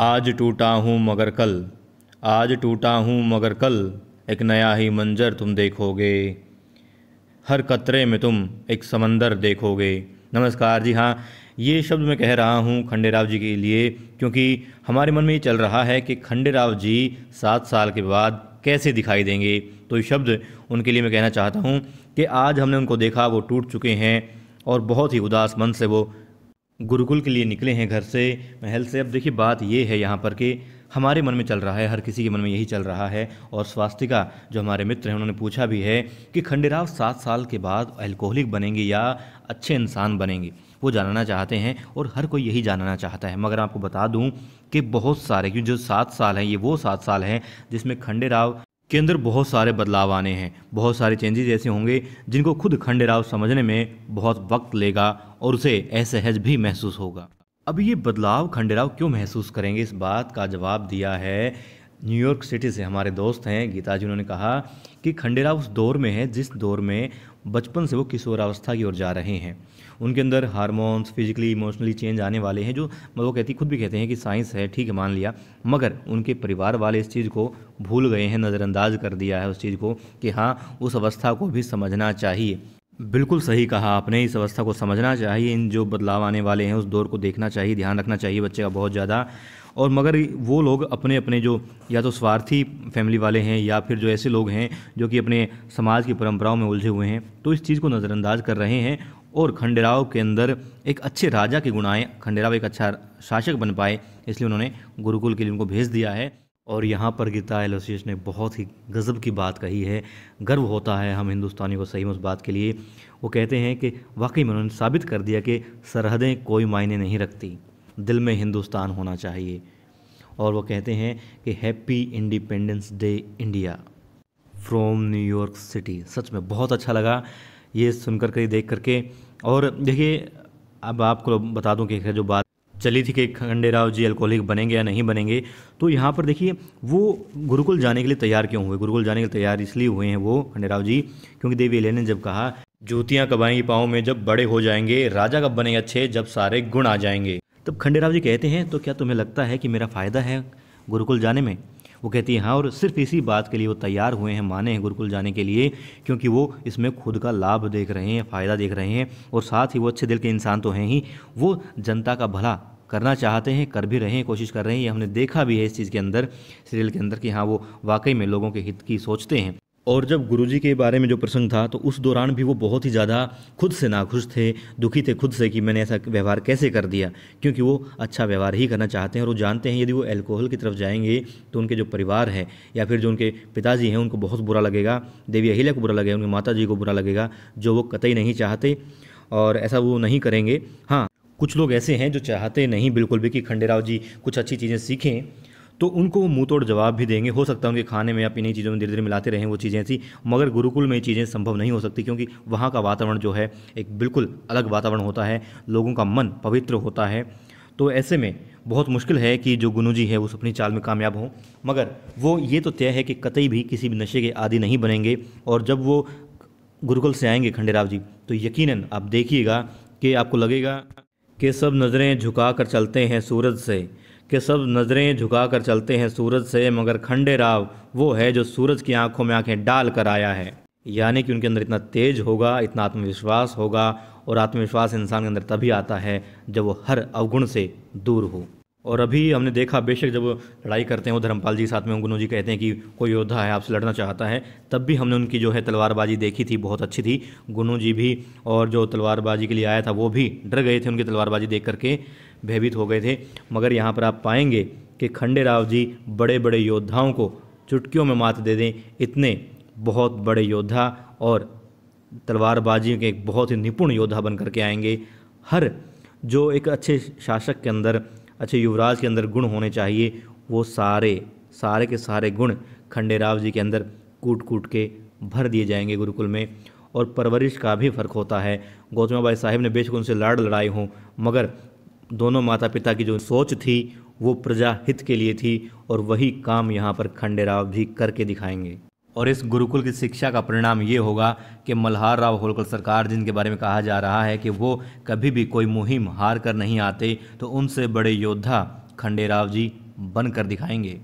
आज टूटा हूँ मगर कल आज टूटा हूँ मगर कल एक नया ही मंजर तुम देखोगे हर कतरे में तुम एक समंदर देखोगे नमस्कार जी हाँ ये शब्द मैं कह रहा हूँ खंडेराव जी के लिए क्योंकि हमारे मन में ये चल रहा है कि खंडेराव जी सात साल के बाद कैसे दिखाई देंगे तो ये शब्द उनके लिए मैं कहना चाहता हूँ कि आज हमने उनको देखा वो टूट चुके हैं और बहुत ही उदास मन से वो गुरुकुल के लिए निकले हैं घर से महल से अब देखिए बात ये है यहाँ पर कि हमारे मन में चल रहा है हर किसी के मन में यही चल रहा है और स्वास्तिका जो हमारे मित्र हैं उन्होंने पूछा भी है कि खंडेराव सात साल के बाद अल्कोहलिक बनेंगे या अच्छे इंसान बनेंगे वो जानना चाहते हैं और हर कोई यही जानना चाहता है मगर आपको बता दूं कि बहुत सारे क्योंकि जो सात साल हैं ये वो सात साल हैं जिसमें खंडेराव के अंदर बहुत सारे बदलाव आने हैं बहुत सारे चेंजेस ऐसे होंगे जिनको खुद खंडेराव समझने में बहुत वक्त लेगा और उसे असहज भी महसूस होगा अब ये बदलाव खंडेराव क्यों महसूस करेंगे इस बात का जवाब दिया है न्यूयॉर्क सिटी से हमारे दोस्त हैं गीता जी उन्होंने कहा कि खंडेरा उस दौर में है जिस दौर में बचपन से वो किशोरावस्था की ओर जा रहे हैं उनके अंदर हार्मोन्स फिजिकली इमोशनली चेंज आने वाले हैं जो मतलब वो कहती खुद भी कहते हैं कि साइंस है ठीक है मान लिया मगर उनके परिवार वाले इस चीज़ को भूल गए हैं नज़रअंदाज कर दिया है उस चीज़ को कि हाँ उस अवस्था को भी समझना चाहिए बिल्कुल सही कहा आपने इस अवस्था को समझना चाहिए इन जो बदलाव आने वाले हैं उस दौर को देखना चाहिए ध्यान रखना चाहिए बच्चे का बहुत ज़्यादा और मगर वो लोग अपने अपने जो या तो स्वार्थी फैमिली वाले हैं या फिर जो ऐसे लोग हैं जो कि अपने समाज की परंपराओं में उलझे हुए हैं तो इस चीज़ को नज़रअंदाज कर रहे हैं और खंडेराव के अंदर एक अच्छे राजा की गुणाएँ खंडेराव एक अच्छा शासक बन पाए इसलिए उन्होंने गुरुकुल के लिए उनको भेज दिया है और यहाँ पर गीता एलोसियस ने बहुत ही गज़ब की बात कही है गर्व होता है हम हिंदुस्तानी को सही में उस बात के लिए वो कहते हैं कि वाकई में उन्होंने साबित कर दिया कि सरहदें कोई मायने नहीं रखती दिल में हिंदुस्तान होना चाहिए और वो कहते हैं कि happy independence day India from New York City सच में बहुत अच्छा लगा ये सुनकर के देख करके और देखिए अब आपको बता दूं कि जो बात चली थी कि खंडेराव जी अल्कोहलिक बनेंगे या नहीं बनेंगे तो यहाँ पर देखिए वो गुरुकुल जाने के लिए तैयार क्यों हुए गुरुकुल जाने के लिए तैयार इसलिए हुए हैं वो खंडेराव जी क्योंकि देवी एलिया ने जब कहा ज्योतियाँ कब आएंगी पाँव में जब बड़े हो जाएंगे राजा कब बनेंगे अच्छे जब सारे गुण आ जाएंगे तब खंडेराव जी कहते हैं तो क्या तुम्हें लगता है कि मेरा फ़ायदा है गुरुकुल जाने में वो कहती है हाँ और सिर्फ इसी बात के लिए वो तैयार हुए हैं माने हैं गुरुकुल जाने के लिए क्योंकि वो इसमें खुद का लाभ देख रहे हैं फ़ायदा देख रहे हैं और साथ ही वो अच्छे दिल के इंसान तो हैं ही वो जनता का भला करना चाहते हैं कर भी रहे हैं कोशिश कर रहे हैं ये हमने देखा भी है इस चीज़ के अंदर सीरियल के अंदर कि हाँ वो वाकई में लोगों के हित की सोचते हैं और जब गुरुजी के बारे में जो प्रसंग था तो उस दौरान भी वो बहुत ही ज़्यादा खुद से नाखुश थे दुखी थे खुद से कि मैंने ऐसा व्यवहार कैसे कर दिया क्योंकि वो अच्छा व्यवहार ही करना चाहते हैं और वो जानते हैं यदि वो एल्कोहल की तरफ जाएंगे तो उनके जो परिवार है या फिर जो उनके पिताजी हैं उनको बहुत बुरा लगेगा देवी अहिल्या को बुरा लगेगा उनके माता जी को बुरा लगेगा जो वो कतई नहीं चाहते और ऐसा वो नहीं करेंगे हाँ कुछ लोग ऐसे हैं जो चाहते नहीं बिल्कुल भी कि खंडेराव जी कुछ अच्छी चीज़ें सीखें तो उनको वो मुँह तोड़ जवाब भी देंगे हो सकता है उनके खाने में या इन्हीं चीज़ों में धीरे धीरे मिलाते रहें वो चीज़ें ऐसी मगर गुरुकुल में ये चीज़ें संभव नहीं हो सकती क्योंकि वहाँ का वातावरण जो है एक बिल्कुल अलग वातावरण होता है लोगों का मन पवित्र होता है तो ऐसे में बहुत मुश्किल है कि जो गुनू जी है वो अपनी चाल में कामयाब हों मगर वो ये तो तय है कि कतई भी किसी भी नशे के आदि नहीं बनेंगे और जब वो गुरुकुल से आएंगे खंडेराव जी तो यकीनन आप देखिएगा कि आपको लगेगा कि सब नज़रें झुका कर चलते हैं सूरज से कि सब नज़रें झुकाकर चलते हैं सूरज से मगर खंडे राव वो है जो सूरज की आंखों में आंखें डाल कर आया है यानी कि उनके अंदर इतना तेज होगा इतना आत्मविश्वास होगा और आत्मविश्वास इंसान के अंदर तभी आता है जब वो हर अवगुण से दूर हो और अभी हमने देखा बेशक जब लड़ाई करते हैं वो धर्मपाल जी साथ में उगनो जी कहते हैं कि कोई योद्धा है आपसे लड़ना चाहता है तब भी हमने उनकी जो है तलवारबाजी देखी थी बहुत अच्छी थी गुनू जी भी और जो तलवारबाजी के लिए आया था वो भी डर गए थे उनकी तलवारबाजी देख करके भयभीत हो गए थे मगर यहाँ पर आप पाएंगे कि खंडे राव जी बड़े बड़े योद्धाओं को चुटकियों में मात दे दें इतने बहुत बड़े योद्धा और तलवारबाजी के एक बहुत ही निपुण योद्धा बन करके आएंगे हर जो एक अच्छे शासक के अंदर अच्छे युवराज के अंदर गुण होने चाहिए वो सारे सारे के सारे गुण खंडेराव जी के अंदर कूट कूट के भर दिए जाएंगे गुरुकुल में और परवरिश का भी फ़र्क होता है गौतमाबाई साहिब ने बेशक उनसे लाड़ लड़ाई हों मगर दोनों माता पिता की जो सोच थी वो प्रजा हित के लिए थी और वही काम यहाँ पर खंडेराव भी करके दिखाएंगे और इस गुरुकुल की शिक्षा का परिणाम ये होगा कि मल्हार राव होलकर सरकार जिनके बारे में कहा जा रहा है कि वो कभी भी कोई मुहिम हार कर नहीं आते तो उनसे बड़े योद्धा खंडेराव जी बनकर दिखाएंगे